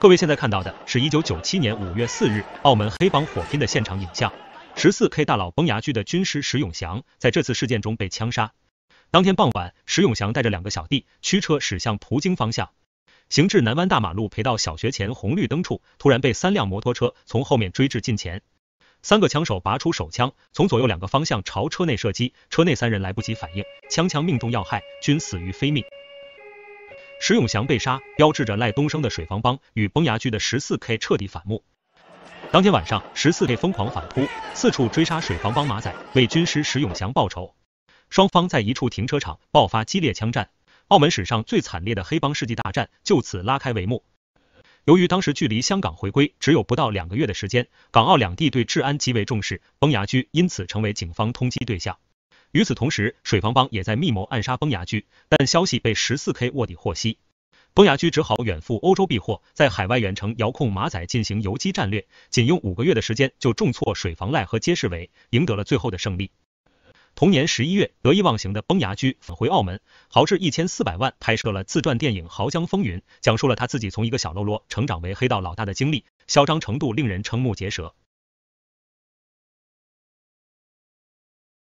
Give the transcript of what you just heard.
各位现在看到的是一九九七年五月四日澳门黑帮火拼的现场影像。十四 K 大佬崩牙驹的军师石永祥在这次事件中被枪杀。当天傍晚，石永祥带着两个小弟驱车驶向葡京方向，行至南湾大马路陪到小学前红绿灯处，突然被三辆摩托车从后面追至近前，三个枪手拔出手枪，从左右两个方向朝车内射击，车内三人来不及反应，枪枪命中要害，均死于非命。石永祥被杀，标志着赖东升的水房帮与崩牙驹的十四 K 彻底反目。当天晚上，十四 K 疯狂反扑，四处追杀水房帮马仔，为军师石永祥报仇。双方在一处停车场爆发激烈枪战，澳门史上最惨烈的黑帮世纪大战就此拉开帷幕。由于当时距离香港回归只有不到两个月的时间，港澳两地对治安极为重视，崩牙驹因此成为警方通缉对象。与此同时，水房帮也在密谋暗杀崩牙驹，但消息被十四 K 卧底获悉，崩牙驹只好远赴欧洲避祸，在海外远程遥控马仔进行游击战略，仅用五个月的时间就重挫水房赖和街市伟，赢得了最后的胜利。同年十一月，得意忘形的崩牙驹返回澳门，豪掷一千四百万拍摄了自传电影《濠江风云》，讲述了他自己从一个小喽啰成长为黑道老大的经历，嚣张程度令人瞠目结舌。